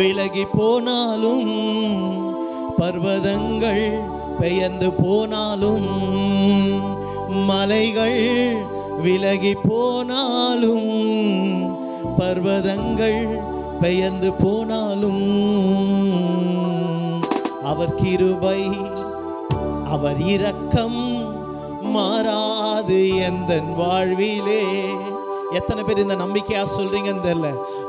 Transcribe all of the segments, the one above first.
விலகி போனாலும் பர்வதங்கள் பெயர்ந்து போனாலும் மலைகள் விலகி போனாலும் பர்வதங்கள் பெயர்ந்து போனாலும் அவர் கிருபை அவர் இரக்கம் மாறாது எந்த வாழ்விலே எத்தனை பேர் இந்த நம்பிக்கையாக சொல்கிறீங்கன்னு தெரில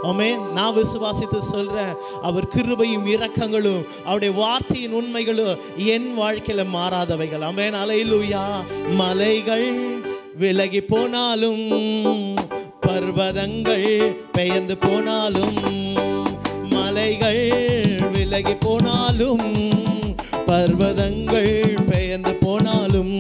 ஆமே நான் விசுவாசித்து சொல்கிறேன் அவர் கிருபையும் இரக்கங்களும் அவருடைய வார்த்தையின் உண்மைகளும் என் வாழ்க்கையில் மாறாதவைகள் அமேன் அலையிலூயா மலைகள் விலகி போனாலும் பர்வதங்கள் பெயர்ந்து போனாலும் மலைகள் விலகி போனாலும் பர்வதங்கள் பெயர்ந்து போனாலும்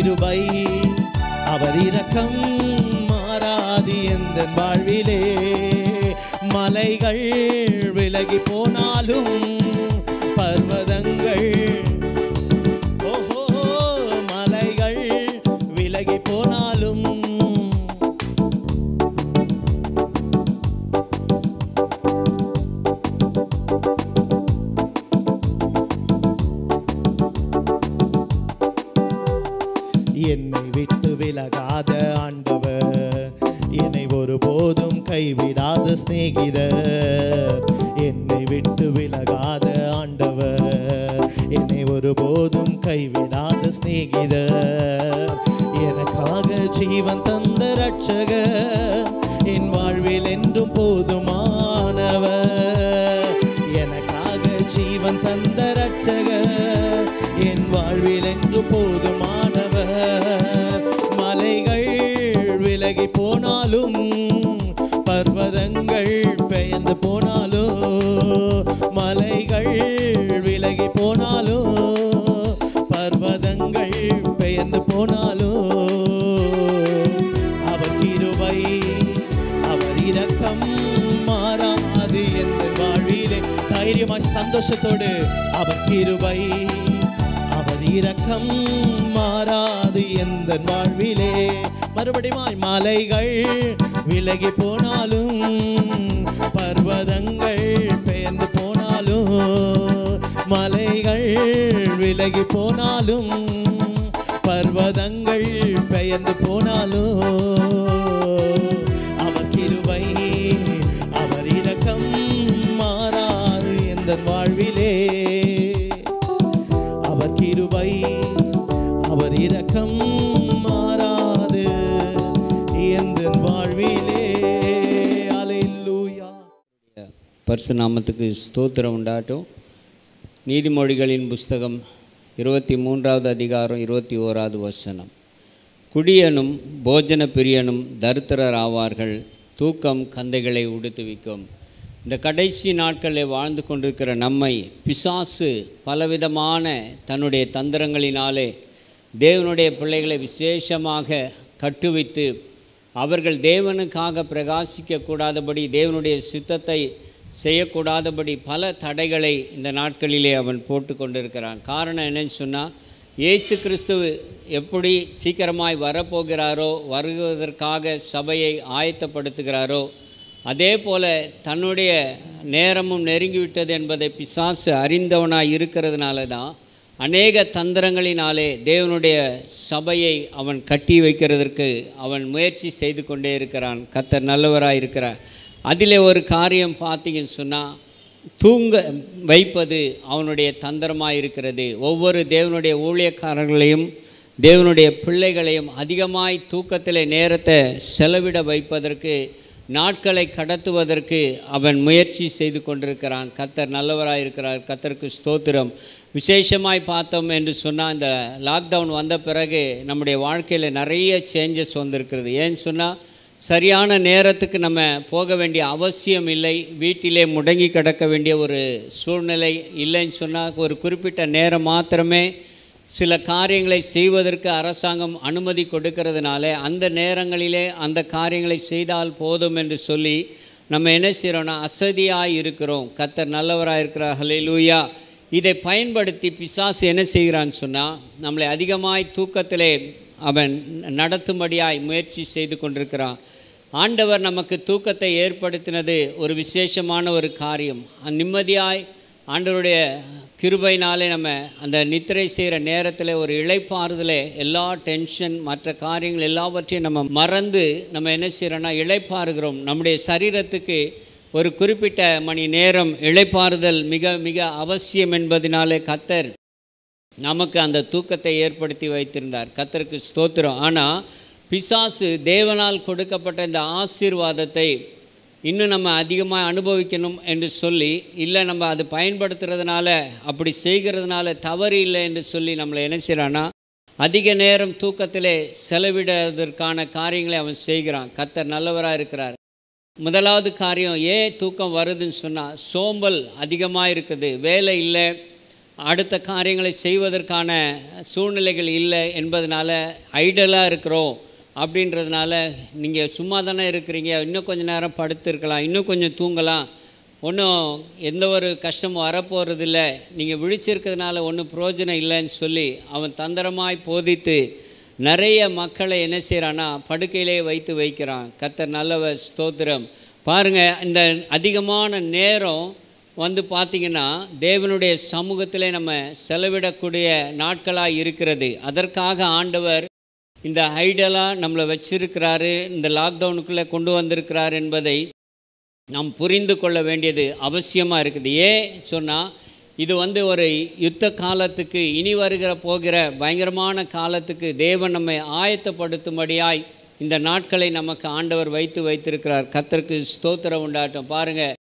கிருபை அவர் இரக்கம் மாறாது எந்த வாழ்விலே மலைகள் விலகி போனாலும் பர்வத தந்த ரட்சக என் வாழ்வில் என்றும் போதுமானவ எனக்காக ஜீவன் தந்த ரட்சக என் வாழ்வில் என்றும் போதுமானவ மலைகள் விலகி போனாலும் பர்வதங்கள் பெயர்ந்து போனாலும் சந்தோஷத்தோடு அவர் கிருபை அவர் இரக்கம் மாறாது எந்த வாழ்விலே மறுபடியுமாய் மலைகள் விலகி போனாலும் பர்வதங்கள் பெயர்ந்து போனாலும் மலைகள் விலகி போனாலும் பர்வதங்கள் பெயர்ந்து போனாலும் அவர் கிருபை மனிதன் வாழ்விலே அவர் கிருபை அவர் இரக்கம் மாறாது எந்தன் வாழ்விலே அலையிலூயா ஸ்தோத்திரம் உண்டாட்டும் நீதிமொழிகளின் புஸ்தகம் இருபத்தி மூன்றாவது அதிகாரம் இருபத்தி ஓராவது வசனம் குடியனும் போஜன பிரியனும் தருத்திரர் ஆவார்கள் தூக்கம் கந்தைகளை உடுத்துவிக்கும் இந்த கடைசி நாட்களில் வாழ்ந்து கொண்டிருக்கிற நம்மை பிசாசு பலவிதமான தன்னுடைய தந்திரங்களினாலே தேவனுடைய பிள்ளைகளை விசேஷமாக கட்டுவித்து அவர்கள் தேவனுக்காக பிரகாசிக்கக்கூடாதபடி தேவனுடைய சித்தத்தை செய்யக்கூடாதபடி பல தடைகளை இந்த நாட்களிலே அவன் போட்டு கொண்டிருக்கிறான் காரணம் என்னன்னு சொன்னால் இயேசு கிறிஸ்து எப்படி சீக்கிரமாய் வரப்போகிறாரோ வருவதற்காக சபையை ஆயத்தப்படுத்துகிறாரோ அதே போல தன்னுடைய நேரமும் நெருங்கிவிட்டது என்பதை பிசாசு அறிந்தவனாக இருக்கிறதுனால தான் அநேக தந்திரங்களினாலே தேவனுடைய சபையை அவன் கட்டி வைக்கிறதற்கு அவன் முயற்சி செய்து கொண்டே இருக்கிறான் கத்தர் நல்லவராக இருக்கிறார் அதில் ஒரு காரியம் பார்த்தீங்கன்னு சொன்னால் தூங்க வைப்பது அவனுடைய தந்திரமாக இருக்கிறது ஒவ்வொரு தேவனுடைய ஊழியக்காரர்களையும் தேவனுடைய பிள்ளைகளையும் அதிகமாய் தூக்கத்தில் நேரத்தை செலவிட வைப்பதற்கு நாட்களை கடத்துவதற்கு அவன் முயற்சி செய்து கொண்டிருக்கிறான் கத்தர் நல்லவராக இருக்கிறார் கத்தருக்கு ஸ்தோத்திரம் விசேஷமாய் பார்த்தோம் என்று சொன்னால் இந்த லாக்டவுன் வந்த பிறகு நம்முடைய வாழ்க்கையில் நிறைய சேஞ்சஸ் வந்திருக்கிறது ஏன்னு சொன்னால் சரியான நேரத்துக்கு நம்ம போக வேண்டிய அவசியம் இல்லை வீட்டிலே முடங்கி கிடக்க வேண்டிய ஒரு சூழ்நிலை இல்லைன்னு சொன்னால் ஒரு குறிப்பிட்ட நேரம் மாத்திரமே சில காரியங்களை செய்வதற்கு அரசாங்கம் அனுமதி கொடுக்கிறதுனால அந்த நேரங்களிலே அந்த காரியங்களை செய்தால் போதும் என்று சொல்லி நம்ம என்ன செய்கிறோன்னா அசதியாக இருக்கிறோம் கத்தர் நல்லவராக இருக்கிறார் ஹலே லூயா இதை பயன்படுத்தி பிசாசு என்ன செய்கிறான்னு சொன்னால் நம்மளை அதிகமாய் தூக்கத்திலே அவன் நடத்தும்படியாய் முயற்சி செய்து கொண்டிருக்கிறான் ஆண்டவர் நமக்கு தூக்கத்தை ஏற்படுத்தினது ஒரு விசேஷமான ஒரு காரியம் நிம்மதியாய் ஆண்டவருடைய கிருபைனாலே நம்ம அந்த நித்திரை செய்கிற நேரத்தில் ஒரு இழைப்பாறுதலே எல்லா டென்ஷன் மற்ற காரியங்கள் எல்லாவற்றையும் நம்ம மறந்து நம்ம என்ன செய்கிறோன்னா இழைப்பாறுகிறோம் நம்முடைய சரீரத்துக்கு ஒரு குறிப்பிட்ட மணி நேரம் இழைப்பாறுதல் மிக மிக அவசியம் என்பதினாலே கத்தர் நமக்கு அந்த தூக்கத்தை ஏற்படுத்தி வைத்திருந்தார் கத்தருக்கு ஸ்தோத்திரம் ஆனால் பிசாசு தேவனால் கொடுக்கப்பட்ட இந்த ஆசீர்வாதத்தை இன்னும் நம்ம அதிகமாக அனுபவிக்கணும் என்று சொல்லி இல்லை நம்ம அது பயன்படுத்துறதுனால அப்படி செய்கிறதுனால தவறு இல்லை என்று சொல்லி நம்மளை என்ன செய்கிறான்னா அதிக நேரம் தூக்கத்திலே செலவிடுவதற்கான காரியங்களை அவன் செய்கிறான் கத்தர் நல்லவராக இருக்கிறார் முதலாவது காரியம் ஏன் தூக்கம் வருதுன்னு சொன்னால் சோம்பல் அதிகமாக இருக்குது வேலை இல்லை அடுத்த காரியங்களை செய்வதற்கான சூழ்நிலைகள் இல்லை என்பதனால் ஐடலாக இருக்கிறோம் அப்படின்றதுனால நீங்கள் சும்மா தானே இருக்கிறீங்க இன்னும் கொஞ்சம் நேரம் படுத்துருக்கலாம் இன்னும் கொஞ்சம் தூங்கலாம் ஒன்றும் எந்த ஒரு கஷ்டமும் வரப்போகிறதில்ல நீங்கள் விழிச்சிருக்கிறதுனால ஒன்றும் பிரயோஜனம் இல்லைன்னு சொல்லி அவன் தந்திரமாய் போதித்து நிறைய மக்களை என்ன செய்கிறான்னா படுக்கையிலே வைத்து வைக்கிறான் கத்தர் நல்லவ ஸ்தோத்திரம் பாருங்கள் இந்த அதிகமான நேரம் வந்து பார்த்திங்கன்னா தேவனுடைய சமூகத்தில் நம்ம செலவிடக்கூடிய நாட்களாக இருக்கிறது அதற்காக ஆண்டவர் இந்த ஐடலாக நம்மளை வச்சிருக்கிறாரு இந்த லாக்டவுனுக்குள்ளே கொண்டு வந்திருக்கிறார் என்பதை நாம் புரிந்து கொள்ள வேண்டியது அவசியமாக இருக்குது ஏன் சொன்னால் இது வந்து ஒரு யுத்த காலத்துக்கு இனி வருகிற போகிற பயங்கரமான காலத்துக்கு தேவன் நம்மை ஆயத்தப்படுத்தும்படியாய் இந்த நாட்களை நமக்கு ஆண்டவர் வைத்து வைத்திருக்கிறார் கத்தருக்கு ஸ்தோத்திரம் உண்டாட்டம் பாருங்கள்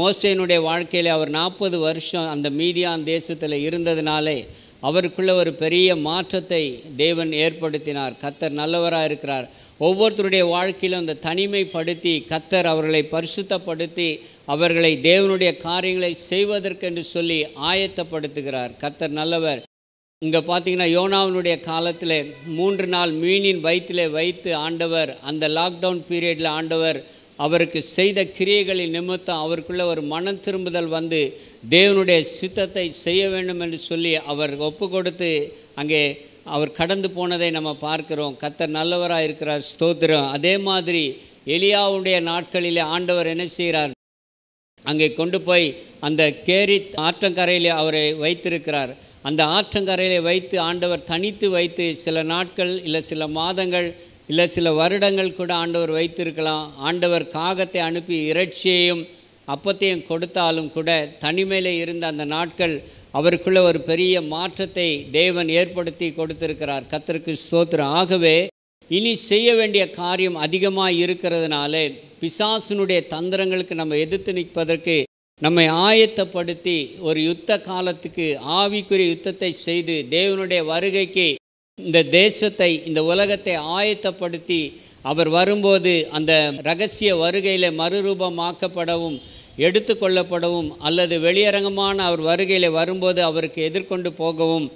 மோசையினுடைய வாழ்க்கையில் அவர் நாற்பது வருஷம் அந்த மீதியான் தேசத்தில் இருந்ததுனாலே அவருக்குள்ள ஒரு பெரிய மாற்றத்தை தேவன் ஏற்படுத்தினார் கத்தர் நல்லவராக இருக்கிறார் ஒவ்வொருத்தருடைய வாழ்க்கையிலும் அந்த தனிமைப்படுத்தி கத்தர் அவர்களை பரிசுத்தப்படுத்தி அவர்களை தேவனுடைய காரியங்களை செய்வதற்கென்று சொல்லி ஆயத்தப்படுத்துகிறார் கத்தர் நல்லவர் இங்கே பார்த்தீங்கன்னா யோனாவினுடைய காலத்தில் மூன்று நாள் மீனின் வயிற்றில் வைத்து ஆண்டவர் அந்த லாக்டவுன் பீரியடில் ஆண்டவர் அவருக்கு செய்த கிரியைகளின் நிமித்தம் அவருக்குள்ளே ஒரு மனம் திரும்புதல் வந்து தேவனுடைய சித்தத்தை செய்ய வேண்டும் என்று சொல்லி அவர் ஒப்பு கொடுத்து அங்கே அவர் கடந்து போனதை நம்ம பார்க்கிறோம் கத்தர் நல்லவராக இருக்கிறார் ஸ்தோத்திரம் அதே மாதிரி எலியாவுடைய நாட்களிலே ஆண்டவர் என்ன செய்கிறார் அங்கே கொண்டு போய் அந்த கேரி ஆற்றங்கரையிலே அவரை வைத்திருக்கிறார் அந்த ஆற்றங்கரையிலே வைத்து ஆண்டவர் தனித்து வைத்து சில நாட்கள் இல்லை சில மாதங்கள் இல்லை சில வருடங்கள் கூட ஆண்டவர் வைத்திருக்கலாம் ஆண்டவர் காகத்தை அனுப்பி இறைச்சியையும் அப்பத்தையும் கொடுத்தாலும் கூட தனிமையில் இருந்த அந்த நாட்கள் அவருக்குள்ள ஒரு பெரிய மாற்றத்தை தேவன் ஏற்படுத்தி கொடுத்திருக்கிறார் கத்திற்கு ஸ்தோத்திரம் ஆகவே இனி செய்ய வேண்டிய காரியம் அதிகமாக இருக்கிறதுனாலே பிசாசினுடைய தந்திரங்களுக்கு நம்ம எதிர்த்து நிற்பதற்கு நம்மை ஆயத்தப்படுத்தி ஒரு யுத்த காலத்துக்கு ஆவிக்குரிய யுத்தத்தை செய்து தேவனுடைய வருகைக்கு இந்த தேசத்தை இந்த உலகத்தை ஆயத்தப்படுத்தி அவர் வரும்போது அந்த ரகசிய வருகையில் மறுரூபமாக்கப்படவும் எடுத்து கொள்ளப்படவும் அல்லது வெளியரங்கமான அவர் வருகையில் வரும்போது அவருக்கு எதிர்கொண்டு போகவும்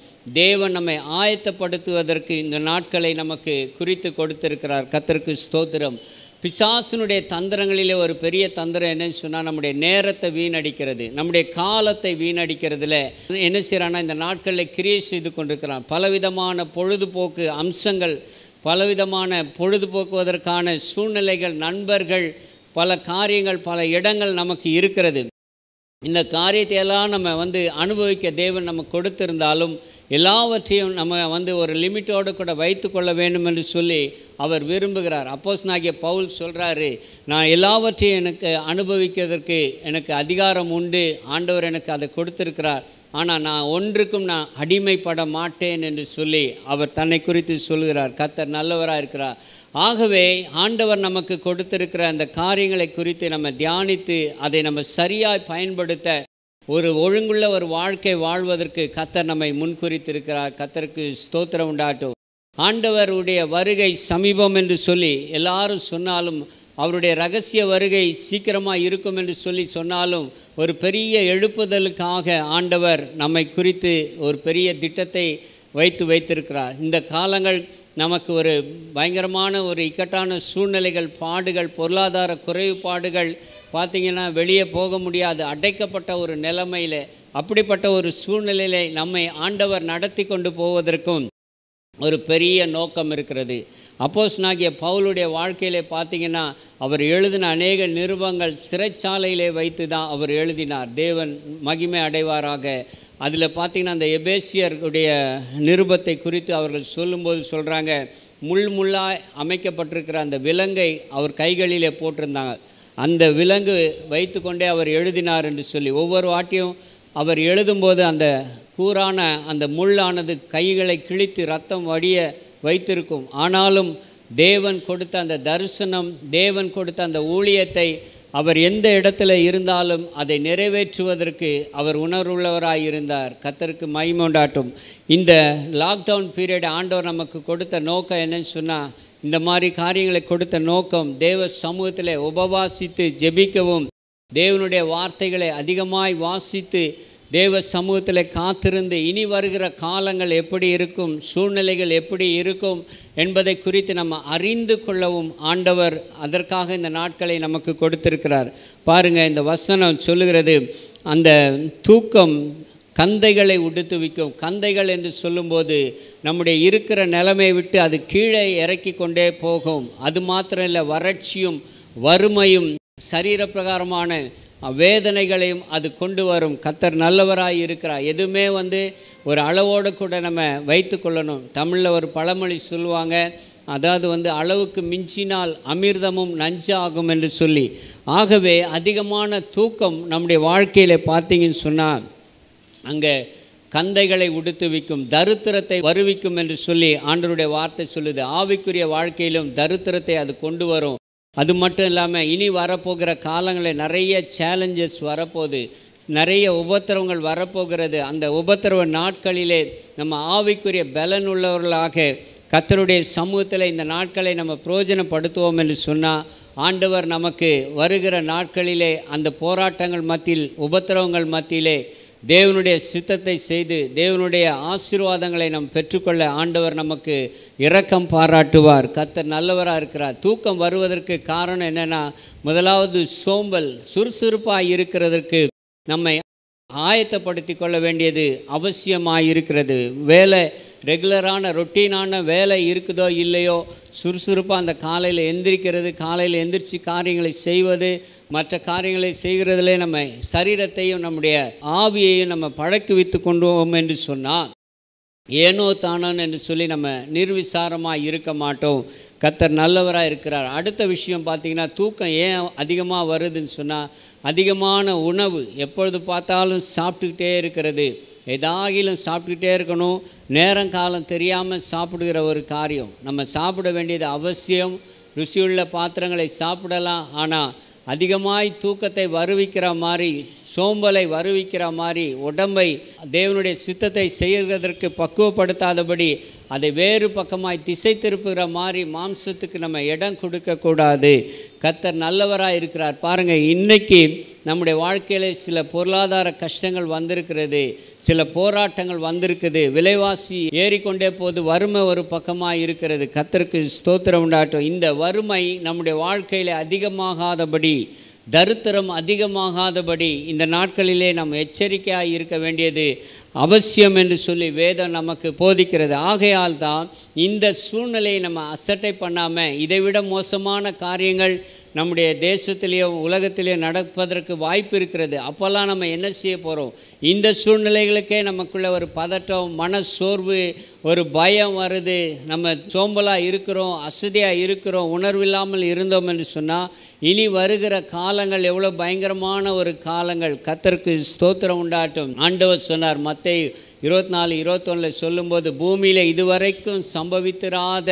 தேவன் நம்மை ஆயத்தப்படுத்துவதற்கு இந்த நாட்களை நமக்கு குறித்து கொடுத்திருக்கிறார் கத்திற்கு ஸ்தோத்திரம் பிசாசினுடைய தந்திரங்களிலே ஒரு பெரிய தந்திரம் என்னன்னு சொன்னால் நம்முடைய நேரத்தை வீணடிக்கிறது நம்முடைய காலத்தை வீணடிக்கிறதுல என்ன செய்கிறான்னா இந்த நாட்களில் கிரியேட் செய்து கொண்டிருக்கிறான் பலவிதமான பொழுதுபோக்கு அம்சங்கள் பலவிதமான பொழுதுபோக்குவதற்கான சூழ்நிலைகள் நண்பர்கள் பல காரியங்கள் பல இடங்கள் நமக்கு இருக்கிறது இந்த காரியத்தையெல்லாம் நம்ம வந்து அனுபவிக்க தேவன் நம்ம கொடுத்திருந்தாலும் எல்லாவற்றையும் நம்ம வந்து ஒரு லிமிட்டோடு கூட வைத்து கொள்ள வேண்டும் என்று சொல்லி அவர் விரும்புகிறார் அப்போஸ் நாகிய பவுல் சொல்கிறாரு நான் எல்லாவற்றையும் எனக்கு அனுபவிக்கிறதற்கு எனக்கு அதிகாரம் உண்டு ஆண்டவர் எனக்கு அதை கொடுத்துருக்கிறார் ஆனால் நான் ஒன்றுக்கும் நான் அடிமைப்பட மாட்டேன் என்று சொல்லி அவர் தன்னை குறித்து சொல்கிறார் கத்தர் நல்லவராக இருக்கிறார் ஆகவே ஆண்டவர் நமக்கு கொடுத்திருக்கிற அந்த காரியங்களை குறித்து நம்ம தியானித்து அதை நம்ம சரியாய் பயன்படுத்த ஒரு ஒழுங்குள்ள ஒரு வாழ்க்கை வாழ்வதற்கு கத்தர் நம்மை முன்குறித்திருக்கிறார் கத்தருக்கு ஸ்தோத்திரம் உண்டாட்டும் ஆண்டவருடைய வருகை சமீபம் என்று சொல்லி எல்லாரும் சொன்னாலும் அவருடைய ரகசிய வருகை சீக்கிரமாக இருக்கும் என்று சொல்லி சொன்னாலும் ஒரு பெரிய எழுப்புதலுக்காக ஆண்டவர் நம்மை குறித்து ஒரு பெரிய திட்டத்தை வைத்து வைத்திருக்கிறார் இந்த காலங்கள் நமக்கு ஒரு பயங்கரமான ஒரு இக்கட்டான சூழ்நிலைகள் பாடுகள் பொருளாதார குறைவுபாடுகள் பார்த்திங்கன்னா வெளியே போக முடியாது அடைக்கப்பட்ட ஒரு நிலைமையில் அப்படிப்பட்ட ஒரு சூழ்நிலையில் நம்மை ஆண்டவர் நடத்தி கொண்டு போவதற்கும் ஒரு பெரிய நோக்கம் இருக்கிறது அப்போஸ் நாகிய பவுலுடைய வாழ்க்கையிலே பார்த்தீங்கன்னா அவர் எழுதின அநேக நிருபங்கள் சிறைச்சாலையிலே வைத்து தான் அவர் எழுதினார் தேவன் மகிமை அடைவாராக அதில் பார்த்திங்கன்னா அந்த எபேசியருடைய நிருபத்தை குறித்து அவர்கள் சொல்லும்போது சொல்கிறாங்க முள் முள்ளாய் அமைக்கப்பட்டிருக்கிற அந்த விலங்கை அவர் கைகளிலே போட்டிருந்தாங்க அந்த விலங்கு வைத்து கொண்டே அவர் எழுதினார் என்று சொல்லி ஒவ்வொரு வாட்டியும் அவர் எழுதும்போது அந்த கூரான அந்த முள்ளானது கைகளை கிழித்து ரத்தம் வடிய வைத்திருக்கும் ஆனாலும் தேவன் கொடுத்த அந்த தரிசனம் தேவன் கொடுத்த அந்த ஊழியத்தை அவர் எந்த இடத்துல இருந்தாலும் அதை நிறைவேற்றுவதற்கு அவர் உணர்வுள்ளவராக இருந்தார் கத்தருக்கு மைமோண்டாட்டும் இந்த லாக்டவுன் பீரியட் ஆண்டவர் நமக்கு கொடுத்த நோக்கம் என்னன்னு சொன்னால் இந்த மாதிரி காரியங்களை கொடுத்த நோக்கம் தேவ சமூகத்தில் உபவாசித்து ஜெபிக்கவும் தேவனுடைய வார்த்தைகளை அதிகமாய் வாசித்து தேவ சமூகத்தில் காத்திருந்து இனி வருகிற காலங்கள் எப்படி இருக்கும் சூழ்நிலைகள் எப்படி இருக்கும் என்பதை குறித்து நம்ம அறிந்து கொள்ளவும் ஆண்டவர் அதற்காக இந்த நாட்களை நமக்கு கொடுத்திருக்கிறார் பாருங்கள் இந்த வசனம் சொல்லுகிறது அந்த தூக்கம் கந்தைகளை உடுத்து விற்கும் கந்தைகள் என்று சொல்லும்போது நம்முடைய இருக்கிற நிலைமையை விட்டு அது கீழே இறக்கி கொண்டே போகும் அது மாத்திரம் இல்லை வறட்சியும் வறுமையும் சரீரப்பிரகாரமான வேதனைகளையும் அது கொண்டு வரும் கத்தர் நல்லவராக இருக்கிறார் எதுவுமே வந்து ஒரு அளவோடு கூட நம்ம வைத்து கொள்ளணும் தமிழில் ஒரு பழமொழி சொல்லுவாங்க அதாவது வந்து அளவுக்கு மிஞ்சினால் அமிர்தமும் நஞ்சாகும் என்று சொல்லி ஆகவே அதிகமான தூக்கம் நம்முடைய வாழ்க்கையில் பார்த்தீங்கன்னு சொன்னால் அங்கே கந்தைகளை உடுத்து வைக்கும் தருத்திரத்தை வருவிக்கும் என்று சொல்லி ஆண்டருடைய வார்த்தை சொல்லுது ஆவிக்குரிய வாழ்க்கையிலும் தருத்திரத்தை அது கொண்டு வரும் அது மட்டும் இல்லாமல் இனி வரப்போகிற காலங்களில் நிறைய சேலஞ்சஸ் வரப்போகுது நிறைய உபத்திரவங்கள் வரப்போகிறது அந்த உபத்திரவ நாட்களிலே நம்ம ஆவிக்குரிய பலன் உள்ளவர்களாக கத்தருடைய சமூகத்தில் இந்த நாட்களை நம்ம பிரயோஜனப்படுத்துவோம் என்று சொன்னால் ஆண்டவர் நமக்கு வருகிற நாட்களிலே அந்த போராட்டங்கள் மத்தியில் உபத்திரவங்கள் மத்தியிலே தேவனுடைய சித்தத்தை செய்து தேவனுடைய ஆசீர்வாதங்களை நாம் பெற்றுக்கொள்ள ஆண்டவர் நமக்கு இரக்கம் பாராட்டுவார் கத்தர் நல்லவராக இருக்கிறார் தூக்கம் வருவதற்கு காரணம் என்னென்னா முதலாவது சோம்பல் சுறுசுறுப்பாக இருக்கிறதற்கு நம்மை ஆயத்தப்படுத்தி கொள்ள வேண்டியது அவசியமாக இருக்கிறது வேலை ரெகுலரான ரொட்டீனான வேலை இருக்குதோ இல்லையோ சுறுசுறுப்பாக அந்த காலையில் எந்திரிக்கிறது காலையில் எந்திரிச்சு காரியங்களை செய்வது மற்ற காரியங்களை செய்கிறதிலே நம்ம சரீரத்தையும் நம்முடைய ஆவியையும் நம்ம பழக்கி வைத்து கொண்டோம் என்று சொன்னால் ஏனோ தானோன்னு என்று சொல்லி நம்ம நிர்விசாரமாக இருக்க மாட்டோம் கத்தர் நல்லவராக இருக்கிறார் அடுத்த விஷயம் பார்த்திங்கன்னா தூக்கம் ஏன் அதிகமாக வருதுன்னு சொன்னால் அதிகமான உணவு எப்பொழுது பார்த்தாலும் சாப்பிட்டுக்கிட்டே இருக்கிறது எதாகிலும் சாப்பிட்டுக்கிட்டே இருக்கணும் நேரம் காலம் தெரியாமல் சாப்பிடுகிற ஒரு காரியம் நம்ம சாப்பிட வேண்டியது அவசியம் ருசியுள்ள பாத்திரங்களை சாப்பிடலாம் ஆனால் அதிகமாய் தூக்கத்தை வருவிக்கிற மாதிரி சோம்பலை வருவிக்கிற மாதிரி உடம்பை தேவனுடைய சித்தத்தை செய்கிறதற்கு பக்குவப்படுத்தாதபடி அதை வேறு பக்கமாய் திசை திருப்புகிற மாதிரி மாம்சத்துக்கு நம்ம இடம் கொடுக்கக்கூடாது கத்தர் நல்லவராக இருக்கிறார் பாருங்கள் இன்றைக்கி நம்முடைய வாழ்க்கையில் சில பொருளாதார கஷ்டங்கள் வந்திருக்கிறது சில போராட்டங்கள் வந்திருக்குது விலைவாசி ஏறிக்கொண்டே போது வறுமை ஒரு பக்கமாக இருக்கிறது கத்தருக்கு ஸ்தோத்திரம் உண்டாட்டும் இந்த வறுமை நம்முடைய வாழ்க்கையில் அதிகமாகாதபடி தருத்திரம் அதிகமாகாதபடி இந்த நாட்களிலே நாம் எச்சரிக்கையாக இருக்க வேண்டியது அவசியம் என்று சொல்லி வேதம் நமக்கு போதிக்கிறது ஆகையால் தான் இந்த சூழ்நிலையை நம்ம அசட்டை பண்ணாமல் இதைவிட மோசமான காரியங்கள் நம்முடைய தேசத்திலேயோ உலகத்திலேயோ நடப்பதற்கு வாய்ப்பு இருக்கிறது அப்போல்லாம் நம்ம என்ன செய்ய போகிறோம் இந்த சூழ்நிலைகளுக்கே நமக்குள்ளே ஒரு பதட்டம் மன சோர்வு ஒரு பயம் வருது நம்ம சோம்பலாக இருக்கிறோம் அசதியாக இருக்கிறோம் உணர்வில்லாமல் இருந்தோம் என்று சொன்னால் இனி வருகிற காலங்கள் எவ்வளோ பயங்கரமான ஒரு காலங்கள் கத்தருக்கு ஸ்தோத்திரம் உண்டாட்டும் ஆண்டவர் சொன்னார் மற்ற இருபத்தி நாலு இருபத்தொன்னில் சொல்லும்போது பூமியில் இதுவரைக்கும் சம்பவித்திராத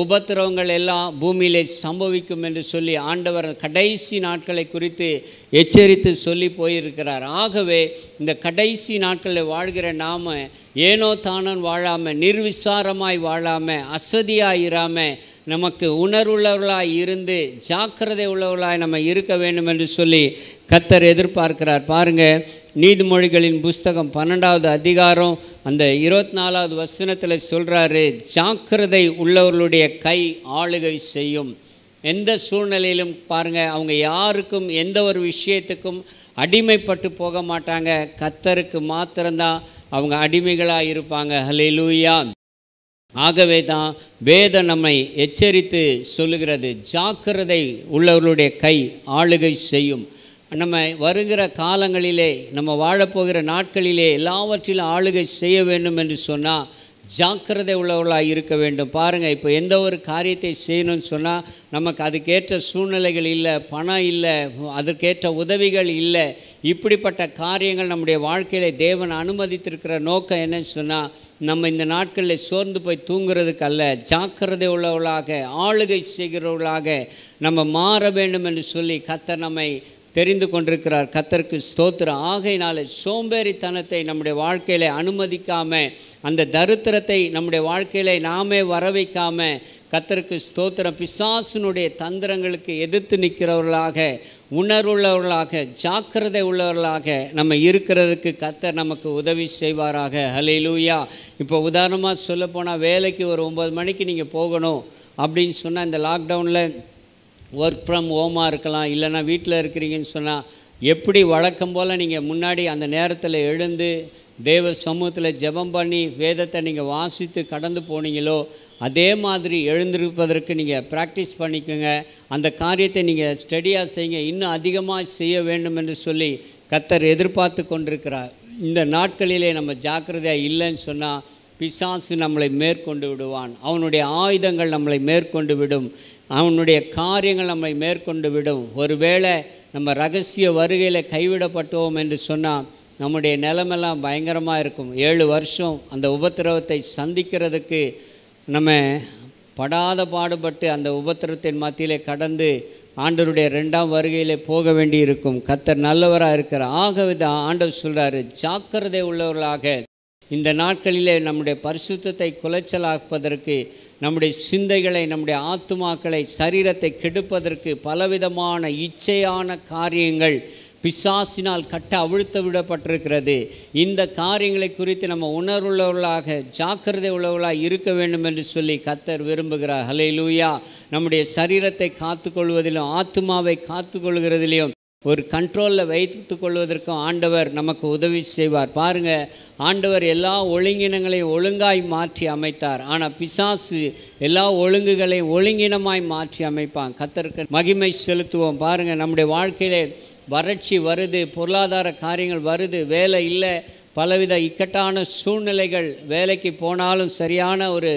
உபத்திரவங்கள் எல்லாம் பூமியிலே சம்பவிக்கும் என்று சொல்லி ஆண்டவர் கடைசி நாட்களை குறித்து எச்சரித்து சொல்லி போயிருக்கிறார் ஆகவே இந்த கடைசி நாட்களில் வாழ்கிற நாம் ஏனோ தானன் வாழாமல் நிர்விசாரமாய் வாழாமல் அசதியாக இராமல் நமக்கு உணர்வுள்ளவர்களாக இருந்து ஜாக்கிரதை உள்ளவர்களாய் நம்ம இருக்க வேண்டும் என்று சொல்லி கத்தர் எதிர்பார்க்கிறார் பாருங்கள் நீதிமொழிகளின் புஸ்தகம் பன்னெண்டாவது அதிகாரம் அந்த இருபத்தி நாலாவது வசனத்தில் சொல்கிறாரு ஜாக்கிரதை உள்ளவர்களுடைய கை ஆளுகை செய்யும் எந்த சூழ்நிலையிலும் பாருங்கள் அவங்க யாருக்கும் எந்த ஒரு விஷயத்துக்கும் அடிமைப்பட்டு போக மாட்டாங்க கத்தருக்கு மாத்திரம்தான் அவங்க அடிமைகளாக இருப்பாங்க ஹலிலூயா ஆகவே தான் வேத நம்மை எச்சரித்து சொல்லுகிறது ஜாக்கிரதை உள்ளவர்களுடைய கை ஆளுகை செய்யும் நம்ம வருகிற காலங்களிலே நம்ம வாழப்போகிற நாட்களிலே எல்லாவற்றிலும் ஆளுகை செய்ய வேண்டும் என்று சொன்னால் ஜாக்கிரதை உள்ளவர்களாக இருக்க வேண்டும் பாருங்கள் இப்போ எந்த ஒரு காரியத்தை செய்யணும்னு சொன்னால் நமக்கு அதுக்கேற்ற சூழ்நிலைகள் இல்லை பணம் இல்லை அதற்கேற்ற உதவிகள் இல்லை இப்படிப்பட்ட காரியங்கள் நம்முடைய வாழ்க்கையில் தேவன் அனுமதித்திருக்கிற நோக்கம் என்னன்னு சொன்னால் நம்ம இந்த நாட்களில் சோர்ந்து போய் தூங்குறதுக்கு அல்ல ஜாக்கிரதை உள்ளவர்களாக ஆளுகை செய்கிறவர்களாக நம்ம மாற வேண்டும் என்று சொல்லி கத்த நம்மை தெரிந்து கொண்டிருக்கிறார் கத்தருக்கு ஸ்தோத்திரம் ஆகையினால சோம்பேறித்தனத்தை நம்முடைய வாழ்க்கையில் அனுமதிக்காமல் அந்த தரித்திரத்தை நம்முடைய வாழ்க்கையில் நாமே வர வைக்காம கத்தருக்கு ஸ்தோத்திரம் பிசாசினுடைய தந்திரங்களுக்கு எதிர்த்து நிற்கிறவர்களாக உணர்வுள்ளவர்களாக ஜாக்கிரதை உள்ளவர்களாக நம்ம இருக்கிறதுக்கு கத்தர் நமக்கு உதவி செய்வாராக ஹலே லூயா இப்போ உதாரணமாக சொல்லப்போனால் வேலைக்கு ஒரு ஒம்பது மணிக்கு நீங்கள் போகணும் அப்படின்னு சொன்னால் இந்த லாக்டவுனில் ஒர்க் ஃப்ரம் ஹோமாக இருக்கலாம் இல்லைனா வீட்டில் இருக்கிறீங்கன்னு சொன்னால் எப்படி வழக்கம் போல் நீங்கள் முன்னாடி அந்த நேரத்தில் எழுந்து தேவ சமூகத்தில் ஜெபம் பண்ணி வேதத்தை நீங்கள் வாசித்து கடந்து போனீங்களோ அதே மாதிரி எழுந்திருப்பதற்கு நீங்கள் ப்ராக்டிஸ் பண்ணிக்கோங்க அந்த காரியத்தை நீங்கள் ஸ்டடியாக செய்யுங்க இன்னும் அதிகமாக செய்ய வேண்டும் என்று சொல்லி கத்தர் எதிர்பார்த்து கொண்டிருக்கிறார் இந்த நாட்களிலே நம்ம ஜாக்கிரதையாக இல்லைன்னு சொன்னால் பிசாசு நம்மளை மேற்கொண்டு விடுவான் அவனுடைய ஆயுதங்கள் நம்மளை மேற்கொண்டு விடும் அவனுடைய காரியங்கள் நம்மை மேற்கொண்டு விடும் ஒருவேளை நம்ம ரகசிய வருகையில் கைவிடப்பட்டோம் என்று சொன்னால் நம்முடைய நிலமெல்லாம் பயங்கரமாக இருக்கும் ஏழு வருஷம் அந்த உபத்திரவத்தை சந்திக்கிறதுக்கு நம்ம படாத பாடுபட்டு அந்த உபத்திரத்தின் மத்தியிலே கடந்து ஆண்டவருடைய ரெண்டாம் வருகையிலே போக வேண்டியிருக்கும் கத்தர் நல்லவராக இருக்கிற ஆகவே தான் ஆண்டவர் சொல்கிறாரு ஜாக்கிரதை உள்ளவர்களாக இந்த நாட்களிலே நம்முடைய பரிசுத்தத்தை குலைச்சலாக்குவதற்கு நம்முடைய சிந்தைகளை நம்முடைய ஆத்துமாக்களை சரீரத்தை கெடுப்பதற்கு பலவிதமான இச்சையான காரியங்கள் பிசாசினால் கட்ட அவிழ்த்து விடப்பட்டிருக்கிறது இந்த காரியங்களை குறித்து நம்ம உணர்வுள்ளவர்களாக ஜாக்கிரதை உள்ளவர்களாக இருக்க வேண்டும் என்று சொல்லி கத்தர் விரும்புகிறார் ஹலே லூயா நம்முடைய சரீரத்தை காத்துக்கொள்வதிலும் ஆத்மாவை காத்துக்கொள்கிறதிலையும் ஒரு கண்ட்ரோலில் வைத்து கொள்வதற்கும் ஆண்டவர் நமக்கு உதவி செய்வார் பாருங்கள் ஆண்டவர் எல்லா ஒழுங்கினங்களையும் ஒழுங்காய் மாற்றி அமைத்தார் ஆனால் பிசாசு எல்லா ஒழுங்குகளையும் ஒழுங்கினமாய் மாற்றி அமைப்பான் கத்தருக்கு மகிமை செலுத்துவோம் பாருங்கள் நம்முடைய வாழ்க்கையிலே வறட்சி வருது பொருளாதார காரியங்கள் வருது வேலை இல்லை பலவித இக்கட்டான சூழ்நிலைகள் வேலைக்கு போனாலும் சரியான ஒரு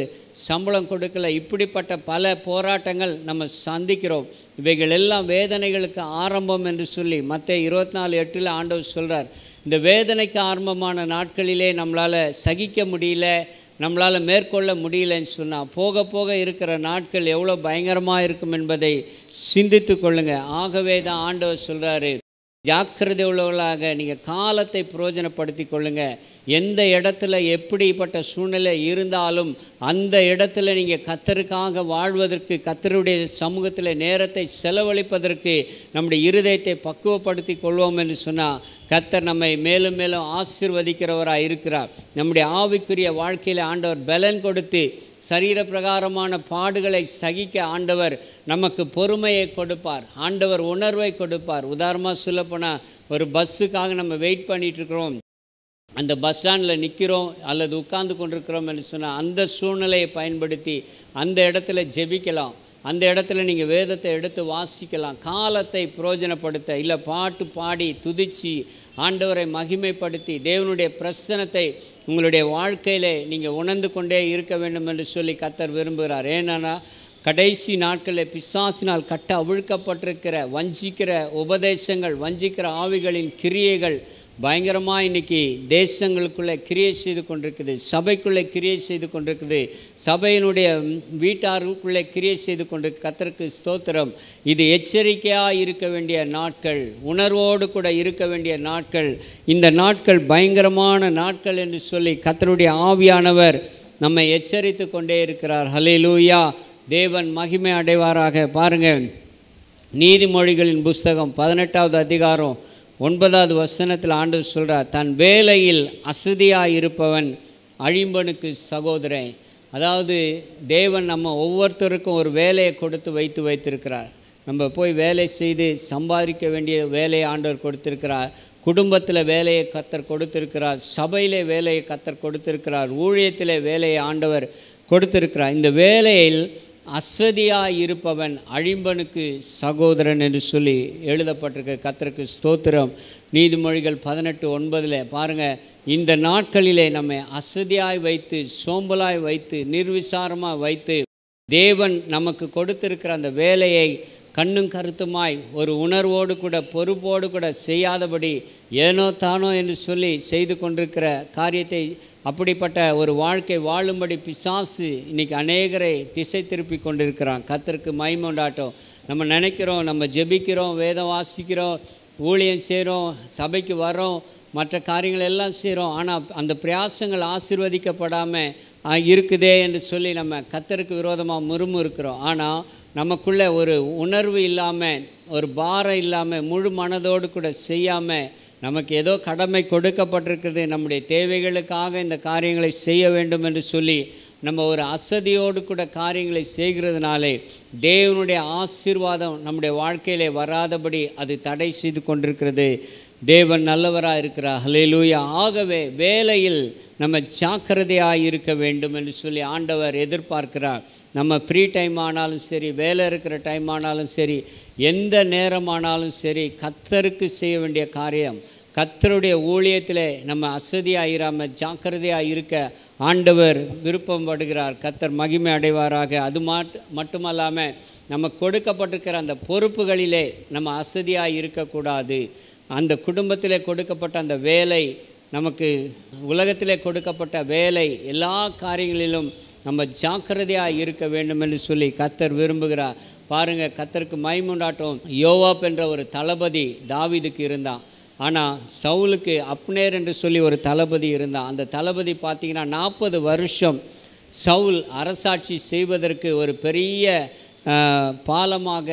சம்பளம் கொடுக்கல இப்படிப்பட்ட பல போராட்டங்கள் நம்ம சந்திக்கிறோம் இவைகள் எல்லாம் வேதனைகளுக்கு ஆரம்பம் என்று சொல்லி மற்ற இருபத்தி நாலு எட்டில் ஆண்டவர் சொல்கிறார் இந்த வேதனைக்கு ஆரம்பமான நாட்களிலே நம்மளால் சகிக்க முடியல நம்மளால் மேற்கொள்ள முடியலன்னு சொன்னால் போக போக இருக்கிற நாட்கள் எவ்வளோ பயங்கரமாக இருக்கும் என்பதை சிந்தித்து கொள்ளுங்கள் ஆகவே தான் ஆண்டவர் சொல்கிறாரு ஜாக்கிரதை உள்ளவர்களாக நீங்கள் காலத்தை பிரயோஜனப்படுத்தி கொள்ளுங்கள் எந்த இடத்துல எப்படிப்பட்ட சூழ்நிலை இருந்தாலும் அந்த இடத்துல நீங்கள் கத்தருக்காக வாழ்வதற்கு கத்தருடைய சமூகத்தில் நேரத்தை செலவழிப்பதற்கு நம்முடைய இருதயத்தை பக்குவப்படுத்தி கொள்வோம் என்று சொன்னால் கத்தர் நம்மை மேலும் மேலும் ஆசிர்வதிக்கிறவராக இருக்கிறார் நம்முடைய ஆவிக்குரிய வாழ்க்கையில் ஆண்டவர் பலன் கொடுத்து சரீர பிரகாரமான பாடுகளை சகிக்க ஆண்டவர் நமக்கு பொறுமையை கொடுப்பார் ஆண்டவர் உணர்வை கொடுப்பார் உதாரணமாக சொல்லப்போனால் ஒரு பஸ்ஸுக்காக நம்ம வெயிட் பண்ணிகிட்ருக்குறோம் அந்த பஸ் ஸ்டாண்டில் நிற்கிறோம் அல்லது உட்கார்ந்து கொண்டிருக்கிறோம் என்று சொன்னால் அந்த சூழ்நிலையை பயன்படுத்தி அந்த இடத்துல ஜெபிக்கலாம் அந்த இடத்துல நீங்கள் வேதத்தை எடுத்து வாசிக்கலாம் காலத்தை புரோஜனப்படுத்த இல்லை பாட்டு பாடி துதித்து ஆண்டவரை மகிமைப்படுத்தி தேவனுடைய பிரசனத்தை உங்களுடைய வாழ்க்கையில் நீங்கள் உணர்ந்து கொண்டே இருக்க வேண்டும் என்று சொல்லி கத்தர் விரும்புகிறார் ஏன்னா கடைசி நாட்களில் பிசாசினால் கட்ட அவிழ்க்கப்பட்டிருக்கிற வஞ்சிக்கிற உபதேசங்கள் வஞ்சிக்கிற ஆவிகளின் கிரியைகள் பயங்கரமாக இன்றைக்கி தேசங்களுக்குள்ளே கிரியை செய்து கொண்டிருக்குது சபைக்குள்ளே கிரியை செய்து கொண்டிருக்குது சபையினுடைய வீட்டாருக்குள்ளே கிரியை செய்து கொண்டு கத்தருக்கு ஸ்தோத்திரம் இது எச்சரிக்கையாக இருக்க வேண்டிய நாட்கள் உணர்வோடு கூட இருக்க வேண்டிய நாட்கள் இந்த நாட்கள் பயங்கரமான நாட்கள் என்று சொல்லி கத்தருடைய ஆவியானவர் நம்மை எச்சரித்து கொண்டே இருக்கிறார் ஹலே லூயா தேவன் மகிமை அடைவாராக பாருங்கள் நீதிமொழிகளின் புஸ்தகம் பதினெட்டாவது அதிகாரம் ஒன்பதாவது வசனத்தில் ஆண்டு சொல்கிறார் தன் வேலையில் அசதியாக இருப்பவன் அழிம்பனுக்கு சகோதரன் அதாவது தேவன் நம்ம ஒவ்வொருத்தருக்கும் ஒரு வேலையை கொடுத்து வைத்து வைத்திருக்கிறார் நம்ம போய் வேலை செய்து சம்பாதிக்க வேண்டிய வேலையை ஆண்டவர் கொடுத்திருக்கிறார் குடும்பத்தில் வேலையை கத்தர் கொடுத்திருக்கிறார் சபையில் வேலையை கத்தர் கொடுத்திருக்கிறார் ஊழியத்தில் வேலையை ஆண்டவர் கொடுத்திருக்கிறார் இந்த வேலையில் அசதியாக இருப்பவன் அழிம்பனுக்கு சகோதரன் என்று சொல்லி எழுதப்பட்டிருக்க கத்தருக்கு ஸ்தோத்திரம் நீதிமொழிகள் பதினெட்டு ஒன்பதில் பாருங்கள் இந்த நாட்களிலே நம்மை அசதியாய் வைத்து சோம்பலாய் வைத்து நிர்விசாரமாக வைத்து தேவன் நமக்கு கொடுத்திருக்கிற அந்த வேலையை கண்ணும் கருத்துமாய் ஒரு உணர்வோடு கூட பொறுப்போடு கூட செய்யாதபடி ஏனோ தானோ என்று சொல்லி செய்து கொண்டிருக்கிற காரியத்தை அப்படிப்பட்ட ஒரு வாழ்க்கை வாழும்படி பிசாசு இன்றைக்கி அநேகரை திசை திருப்பி கொண்டிருக்கிறான் கத்திற்கு மைமோண்டாட்டம் நம்ம நினைக்கிறோம் நம்ம ஜெபிக்கிறோம் வேதம் வாசிக்கிறோம் ஊழியம் செய்கிறோம் சபைக்கு வரோம் மற்ற காரியங்கள் எல்லாம் செய்கிறோம் ஆனால் அந்த பிரயாசங்கள் ஆசிர்வதிக்கப்படாமல் இருக்குதே என்று சொல்லி நம்ம கத்தருக்கு விரோதமாக முறுமு இருக்கிறோம் ஆனால் நமக்குள்ளே ஒரு உணர்வு இல்லாமல் ஒரு பாரம் இல்லாமல் முழு மனதோடு கூட செய்யாமல் நமக்கு ஏதோ கடமை கொடுக்கப்பட்டிருக்கிறது நம்முடைய தேவைகளுக்காக இந்த காரியங்களை செய்ய வேண்டும் என்று சொல்லி நம்ம ஒரு அசதியோடு கூட காரியங்களை செய்கிறதுனாலே தேவனுடைய ஆசீர்வாதம் நம்முடைய வாழ்க்கையிலே வராதபடி அது தடை செய்து கொண்டிருக்கிறது தேவன் நல்லவராக இருக்கிறார் ஹலேலூயா ஆகவே வேலையில் நம்ம ஜாக்கிரதையாக இருக்க வேண்டும் என்று சொல்லி ஆண்டவர் எதிர்பார்க்கிறார் நம்ம ஃப்ரீ டைம் ஆனாலும் சரி வேலை இருக்கிற டைம் ஆனாலும் சரி எந்த நேரமானாலும் சரி கத்தருக்கு செய்ய வேண்டிய காரியம் கத்தருடைய ஊழியத்தில் நம்ம இராமல் ஜாக்கிரதையாக இருக்க ஆண்டவர் விருப்பப்படுகிறார் கத்தர் மகிமை அடைவாராக அது மாட் மட்டுமல்லாமல் நம்ம கொடுக்கப்பட்டிருக்கிற அந்த பொறுப்புகளிலே நம்ம அசதியாக இருக்கக்கூடாது அந்த குடும்பத்தில் கொடுக்கப்பட்ட அந்த வேலை நமக்கு உலகத்தில் கொடுக்கப்பட்ட வேலை எல்லா காரியங்களிலும் நம்ம ஜாக்கிரதையாக இருக்க வேண்டும் என்று சொல்லி கத்தர் விரும்புகிறார் பாருங்கள் கத்தருக்கு மைமுண்டாட்டம் யோவாப் என்ற ஒரு தளபதி தாவிதுக்கு இருந்தான் ஆனால் சவுலுக்கு அப்னேர் என்று சொல்லி ஒரு தளபதி இருந்தான் அந்த தளபதி பார்த்திங்கன்னா நாற்பது வருஷம் சவுல் அரசாட்சி செய்வதற்கு ஒரு பெரிய பாலமாக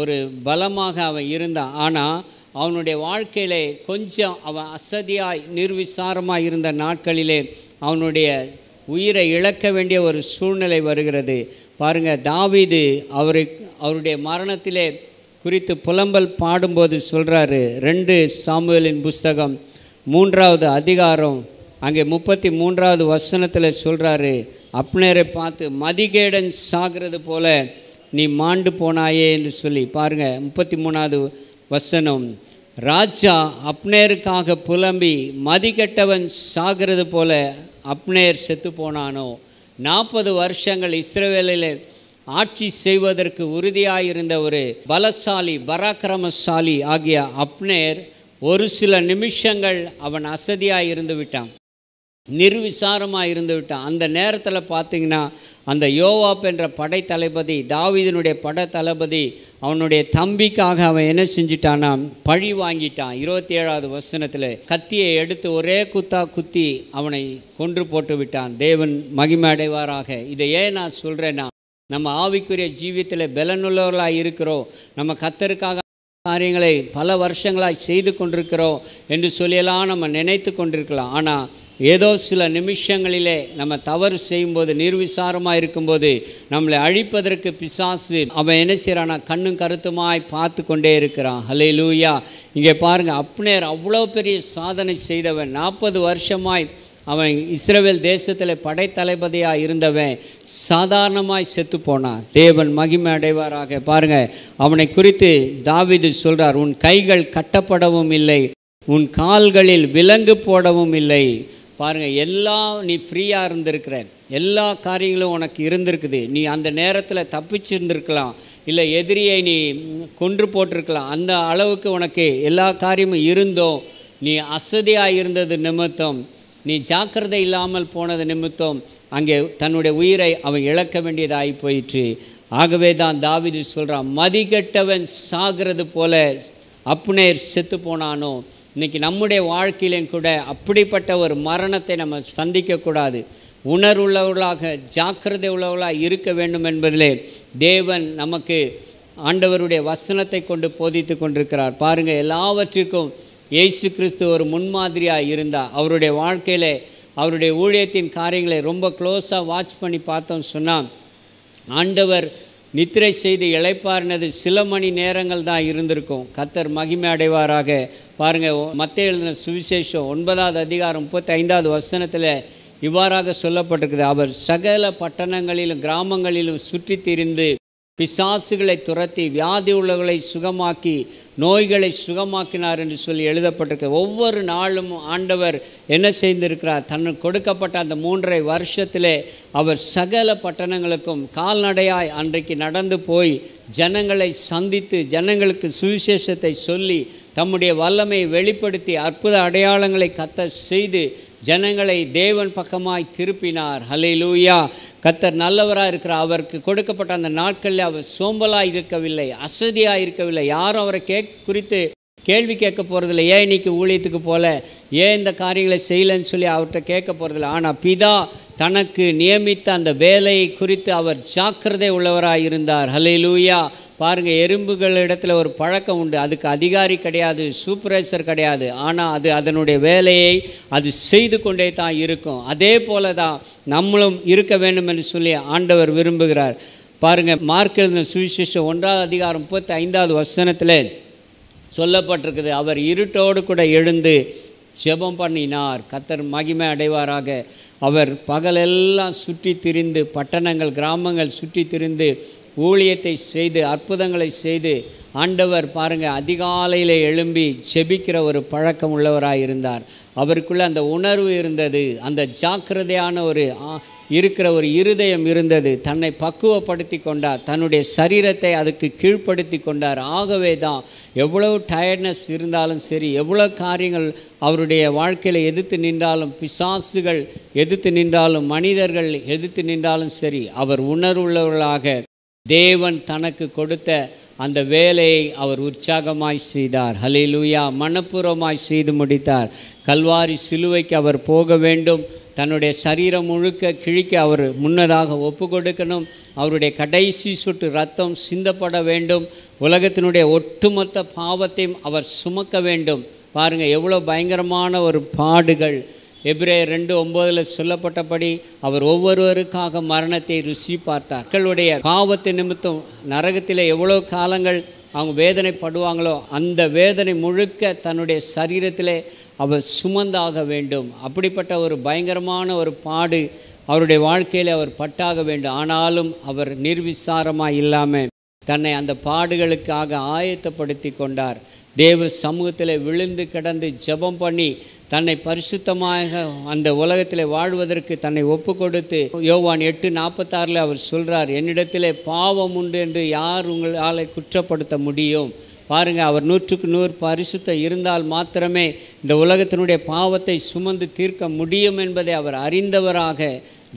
ஒரு பலமாக அவன் இருந்தான் ஆனால் அவனுடைய வாழ்க்கையிலே கொஞ்சம் அவன் அசதியாய் நிர்விசாரமாக இருந்த நாட்களிலே அவனுடைய உயிரை இழக்க வேண்டிய ஒரு சூழ்நிலை வருகிறது பாருங்கள் தாவிது அவரு அவருடைய மரணத்திலே குறித்து புலம்பல் பாடும்போது சொல்கிறாரு ரெண்டு சாமுவேலின் புஸ்தகம் மூன்றாவது அதிகாரம் அங்கே முப்பத்தி மூன்றாவது வசனத்தில் சொல்கிறாரு அப்னேரை பார்த்து மதிகேடன் சாகிறது போல நீ மாண்டு போனாயே என்று சொல்லி பாருங்கள் முப்பத்தி மூணாவது வசனம் ராஜா அப்னேருக்காக புலம்பி மதிக்கட்டவன் சாகிறது போல அப்னேர் செத்து போனானோ நாற்பது வருஷங்கள் இஸ்ரேவேலில் ஆட்சி செய்வதற்கு உறுதியாயிருந்த ஒரு பலசாலி பராக்கிரமசாலி ஆகிய அப்னேர் ஒரு சில நிமிஷங்கள் அவன் அசதியாக இருந்து விட்டான் நிர்விசாரமாக இருந்து விட்டான் அந்த நேரத்தில் பார்த்தீங்கன்னா அந்த யோவாப் என்ற படை தளபதி தாவிதனுடைய படை தளபதி அவனுடைய தம்பிக்காக அவன் என்ன செஞ்சிட்டான்னா பழி வாங்கிட்டான் இருபத்தி ஏழாவது வசனத்தில் கத்தியை எடுத்து ஒரே குத்தா குத்தி அவனை கொன்று போட்டு விட்டான் தேவன் மகிமை அடைவாராக இதை ஏன் நான் சொல்கிறேன்னா நம்ம ஆவிக்குரிய ஜீவியத்தில் பலனுள்ளவர்களாக இருக்கிறோம் நம்ம கத்தருக்காக காரியங்களை பல வருஷங்களாக செய்து கொண்டிருக்கிறோம் என்று சொல்லியெல்லாம் நம்ம நினைத்து கொண்டிருக்கலாம் ஆனால் ஏதோ சில நிமிஷங்களிலே நம்ம தவறு செய்யும்போது நிர்விசாரமாக இருக்கும்போது நம்மளை அழிப்பதற்கு பிசாசு அவன் என்ன செய்கிறானா கண்ணும் கருத்துமாய் பார்த்து கொண்டே இருக்கிறான் ஹலே லூயா இங்கே பாருங்கள் அப்னேர் அவ்வளோ பெரிய சாதனை செய்தவன் நாற்பது வருஷமாய் அவன் இஸ்ரேல் தேசத்தில் படைத்தளபதியாக இருந்தவன் சாதாரணமாய் செத்து போனான் தேவன் மகிமை அடைவாராக பாருங்கள் அவனை குறித்து தாவிது சொல்கிறார் உன் கைகள் கட்டப்படவும் இல்லை உன் கால்களில் விலங்கு போடவும் இல்லை பாருங்கள் எல்லாம் நீ ஃப்ரீயாக இருந்திருக்கிற எல்லா காரியங்களும் உனக்கு இருந்திருக்குது நீ அந்த நேரத்தில் தப்பிச்சிருந்துருக்கலாம் இல்லை எதிரியை நீ கொன்று போட்டிருக்கலாம் அந்த அளவுக்கு உனக்கு எல்லா காரியமும் இருந்தோம் நீ அசதியாக இருந்தது நிமித்தம் நீ ஜாக்கிரதை இல்லாமல் போனது நிமித்தம் அங்கே தன்னுடைய உயிரை அவன் இழக்க வேண்டியதாகி போயிற்று ஆகவே தான் தாவிது சொல்கிறான் மதிகெட்டவன் சாகிறது போல அப்புனேர் செத்து போனானோ இன்றைக்கி நம்முடைய வாழ்க்கையிலும் கூட அப்படிப்பட்ட ஒரு மரணத்தை நம்ம சந்திக்கக்கூடாது உணர்வுள்ளவர்களாக ஜாக்கிரதை உள்ளவர்களாக இருக்க வேண்டும் என்பதிலே தேவன் நமக்கு ஆண்டவருடைய வசனத்தை கொண்டு போதித்து கொண்டிருக்கிறார் பாருங்கள் எல்லாவற்றிற்கும் இயேசு கிறிஸ்து ஒரு முன்மாதிரியாக இருந்தால் அவருடைய வாழ்க்கையில் அவருடைய ஊழியத்தின் காரியங்களை ரொம்ப க்ளோஸாக வாட்ச் பண்ணி பார்த்தோம் சொன்னால் ஆண்டவர் நித்திரை செய்து இழைப்பார்னது சில மணி நேரங்கள் தான் இருந்திருக்கும் கத்தர் மகிமை அடைவாராக பாருங்கள் மற்ற எழுதின சுவிசேஷம் ஒன்பதாவது அதிகாரம் முப்பத்தைந்தாவது வசனத்தில் இவ்வாறாக சொல்லப்பட்டிருக்குது அவர் சகல பட்டணங்களிலும் கிராமங்களிலும் சுற்றி திரிந்து பிசாசுகளை துரத்தி வியாதி உள்ளவர்களை சுகமாக்கி நோய்களை சுகமாக்கினார் என்று சொல்லி எழுதப்பட்டிருக்க ஒவ்வொரு நாளும் ஆண்டவர் என்ன செய்திருக்கிறார் தனக்கு கொடுக்கப்பட்ட அந்த மூன்றரை வருஷத்திலே அவர் சகல பட்டணங்களுக்கும் கால்நடையாய் அன்றைக்கு நடந்து போய் ஜனங்களை சந்தித்து ஜனங்களுக்கு சுவிசேஷத்தை சொல்லி தம்முடைய வல்லமை வெளிப்படுத்தி அற்புத அடையாளங்களை கத்த செய்து ஜனங்களை தேவன் பக்கமாய் திருப்பினார் ஹலே லூயா கத்தர் நல்லவராக இருக்கிற அவருக்கு கொடுக்கப்பட்ட அந்த நாட்களில் அவர் சோம்பலாக இருக்கவில்லை அசதியாக இருக்கவில்லை யாரும் அவரை கே குறித்து கேள்வி கேட்க போகிறதில்ல ஏன் இன்னைக்கு ஊழியத்துக்கு போகல ஏன் இந்த காரியங்களை செய்யலைன்னு சொல்லி அவர்கிட்ட கேட்க போகிறதில்ல ஆனால் பிதா தனக்கு நியமித்த அந்த வேலையை குறித்து அவர் ஜாக்கிரதை உள்ளவராக இருந்தார் ஹலே லூயா பாருங்கள் எறும்புகள் இடத்துல ஒரு பழக்கம் உண்டு அதுக்கு அதிகாரி கிடையாது சூப்பர்வைசர் கிடையாது ஆனால் அது அதனுடைய வேலையை அது செய்து கொண்டே தான் இருக்கும் அதே போல தான் நம்மளும் இருக்க வேண்டும் என்று சொல்லி ஆண்டவர் விரும்புகிறார் பாருங்கள் மார்க்கெழுந்த எழுதின சுவிசேஷம் ஒன்றாவது அதிகாரம் முப்பத்தி ஐந்தாவது வசனத்தில் சொல்லப்பட்டிருக்குது அவர் இருட்டோடு கூட எழுந்து ஜெபம் பண்ணினார் கத்தர் மகிமை அடைவாராக அவர் பகலெல்லாம் சுற்றி திரிந்து பட்டணங்கள் கிராமங்கள் சுற்றி திரிந்து ஊழியத்தை செய்து அற்புதங்களை செய்து ஆண்டவர் பாருங்கள் அதிகாலையில் எழும்பி செபிக்கிற ஒரு பழக்கம் உள்ளவராக இருந்தார் அவருக்குள்ளே அந்த உணர்வு இருந்தது அந்த ஜாக்கிரதையான ஒரு இருக்கிற ஒரு இருதயம் இருந்தது தன்னை பக்குவப்படுத்தி கொண்டார் தன்னுடைய சரீரத்தை அதுக்கு கீழ்ப்படுத்தி கொண்டார் ஆகவே தான் எவ்வளவு டயர்ட்னஸ் இருந்தாலும் சரி எவ்வளோ காரியங்கள் அவருடைய வாழ்க்கையில் எதிர்த்து நின்றாலும் பிசாசுகள் எதிர்த்து நின்றாலும் மனிதர்கள் எதிர்த்து நின்றாலும் சரி அவர் உணர்வுள்ளவர்களாக தேவன் தனக்கு கொடுத்த அந்த வேலையை அவர் உற்சாகமாய் செய்தார் ஹலிலூயா மனப்பூர்வமாய் செய்து முடித்தார் கல்வாரி சிலுவைக்கு அவர் போக வேண்டும் தன்னுடைய சரீரம் முழுக்க கிழிக்க அவர் முன்னதாக ஒப்பு கொடுக்கணும் அவருடைய கடைசி சுட்டு ரத்தம் சிந்தப்பட வேண்டும் உலகத்தினுடைய ஒட்டுமொத்த பாவத்தையும் அவர் சுமக்க வேண்டும் பாருங்கள் எவ்வளோ பயங்கரமான ஒரு பாடுகள் எப்ரே ரெண்டு ஒம்போதில் சொல்லப்பட்டபடி அவர் ஒவ்வொருவருக்காக மரணத்தை ருசி பார்த்தார் மக்களுடைய பாவத்தை நிமித்தம் நரகத்தில் எவ்வளோ காலங்கள் அவங்க வேதனைப்படுவாங்களோ அந்த வேதனை முழுக்க தன்னுடைய சரீரத்திலே அவர் சுமந்தாக வேண்டும் அப்படிப்பட்ட ஒரு பயங்கரமான ஒரு பாடு அவருடைய வாழ்க்கையில் அவர் பட்டாக வேண்டும் ஆனாலும் அவர் நிர்விசாரமாக இல்லாமல் தன்னை அந்த பாடுகளுக்காக ஆயத்தப்படுத்தி கொண்டார் தேவ சமூகத்தில் விழுந்து கிடந்து ஜபம் பண்ணி தன்னை பரிசுத்தமாக அந்த உலகத்தில் வாழ்வதற்கு தன்னை ஒப்பு கொடுத்து யோவான் எட்டு நாற்பத்தாறில் அவர் சொல்கிறார் என்னிடத்திலே பாவம் உண்டு என்று யார் உங்களால் குற்றப்படுத்த முடியும் பாருங்கள் அவர் நூற்றுக்கு நூறு பரிசுத்த இருந்தால் மாத்திரமே இந்த உலகத்தினுடைய பாவத்தை சுமந்து தீர்க்க முடியும் என்பதை அவர் அறிந்தவராக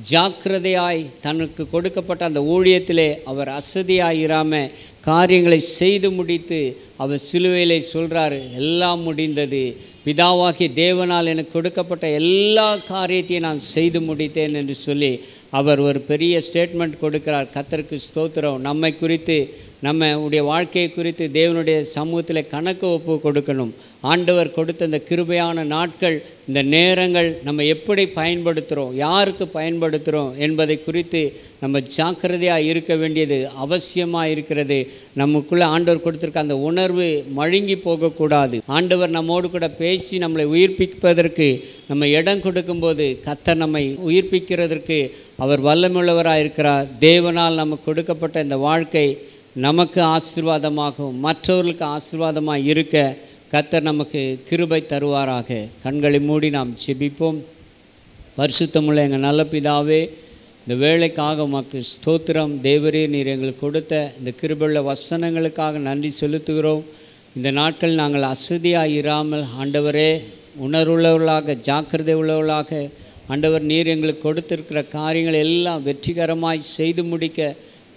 ஜாக்கிரதையாய் தனக்கு கொடுக்கப்பட்ட அந்த ஊழியத்திலே அவர் அசதியாயிராமல் காரியங்களை செய்து முடித்து அவர் சிலுவையிலே சொல்கிறார் எல்லாம் முடிந்தது பிதாவாகிய தேவனால் எனக்கு கொடுக்கப்பட்ட எல்லா காரியத்தையும் நான் செய்து முடித்தேன் என்று சொல்லி அவர் ஒரு பெரிய ஸ்டேட்மெண்ட் கொடுக்கிறார் கத்தருக்கு ஸ்தோத்திரம் நம்மை குறித்து நம்ம உடைய வாழ்க்கையை குறித்து தேவனுடைய சமூகத்தில் கணக்கு ஒப்பு கொடுக்கணும் ஆண்டவர் கொடுத்த இந்த கிருபையான நாட்கள் இந்த நேரங்கள் நம்ம எப்படி பயன்படுத்துகிறோம் யாருக்கு பயன்படுத்துகிறோம் என்பதை குறித்து நம்ம ஜாக்கிரதையாக இருக்க வேண்டியது அவசியமாக இருக்கிறது நமக்குள்ளே ஆண்டவர் கொடுத்துருக்க அந்த உணர்வு மழுங்கி போகக்கூடாது ஆண்டவர் நம்மோடு கூட பேசி நம்மளை உயிர்ப்பிப்பதற்கு நம்ம இடம் கொடுக்கும்போது கத்த நம்மை உயிர்ப்பிக்கிறதற்கு அவர் வல்லமுள்ளவராக இருக்கிறார் தேவனால் நமக்கு கொடுக்கப்பட்ட இந்த வாழ்க்கை நமக்கு ஆசீர்வாதமாகவும் மற்றவர்களுக்கு ஆசீர்வாதமாக இருக்க கத்தர் நமக்கு கிருபை தருவாராக கண்களை மூடி நாம் செபிப்போம் பரிசுத்தமுள்ள எங்கள் நல்ல பிதாவே இந்த வேலைக்காக உமக்கு ஸ்தோத்திரம் தேவரே நீர் எங்களுக்கு கொடுத்த இந்த கிருபுள்ள வசனங்களுக்காக நன்றி செலுத்துகிறோம் இந்த நாட்கள் நாங்கள் அசதியாக இராமல் ஆண்டவரே உணர்வுள்ளவர்களாக ஜாக்கிரதை உள்ளவர்களாக ஆண்டவர் நீர் எங்களுக்கு கொடுத்திருக்கிற காரியங்கள் எல்லாம் வெற்றிகரமாய் செய்து முடிக்க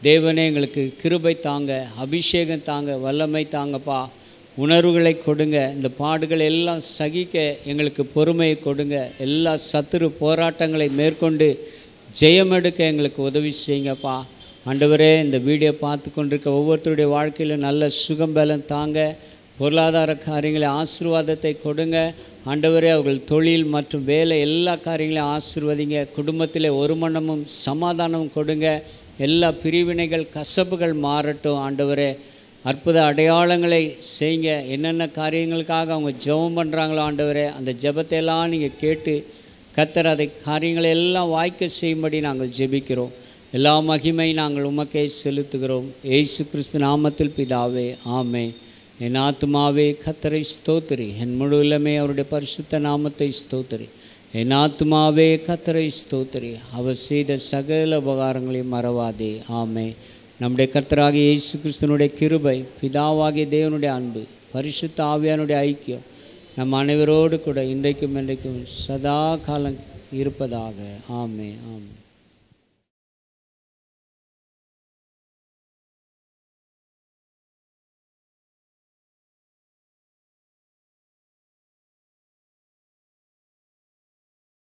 தேவனே எங்களுக்கு கிருபை தாங்க அபிஷேகம் தாங்க வல்லமை தாங்கப்பா உணர்வுகளை கொடுங்க இந்த பாடுகள் எல்லாம் சகிக்க எங்களுக்கு பொறுமையை கொடுங்க எல்லா சத்துரு போராட்டங்களை மேற்கொண்டு ஜெயம் எடுக்க எங்களுக்கு உதவி செய்யுங்கப்பா ஆண்டவரே இந்த வீடியோ பார்த்து கொண்டிருக்க ஒவ்வொருத்தருடைய வாழ்க்கையில் நல்ல சுகம் பலம் தாங்க பொருளாதார காரியங்களை ஆசீர்வாதத்தை கொடுங்க ஆண்டவரே அவர்கள் தொழில் மற்றும் வேலை எல்லா காரியங்களையும் ஆசீர்வதிங்க குடும்பத்தில் ஒரு மனமும் சமாதானமும் கொடுங்க எல்லா பிரிவினைகள் கசப்புகள் மாறட்டும் ஆண்டவரே அற்புத அடையாளங்களை செய்யுங்க என்னென்ன காரியங்களுக்காக அவங்க ஜெபம் பண்ணுறாங்களோ ஆண்டவரே அந்த ஜெபத்தையெல்லாம் நீங்கள் கேட்டு கத்தர் அதை காரியங்களை எல்லாம் வாய்க்க செய்யும்படி நாங்கள் ஜெபிக்கிறோம் எல்லா மகிமை நாங்கள் உமக்கே செலுத்துகிறோம் ஏசு கிறிஸ்து நாமத்தில் பிதாவே ஆமே என் ஆத்மாவே கத்தரை ஸ்தோத்திரி என் முழு இல்லமே அவருடைய பரிசுத்த நாமத்தை ஸ்தோத்திரி என் கத்தரை ஸ்தோத்திரி அவர் செய்த சகல உபகாரங்களையும் மறவாதே ஆமே நம்முடைய கத்தராகிய இயேசு கிறிஸ்தனுடைய கிருபை பிதாவாகிய தேவனுடைய அன்பு பரிசுத்த ஆவியானுடைய ஐக்கியம் நம் அனைவரோடு கூட இன்றைக்கும் இன்றைக்கும் சதா காலம் இருப்பதாக ஆமே ஆமே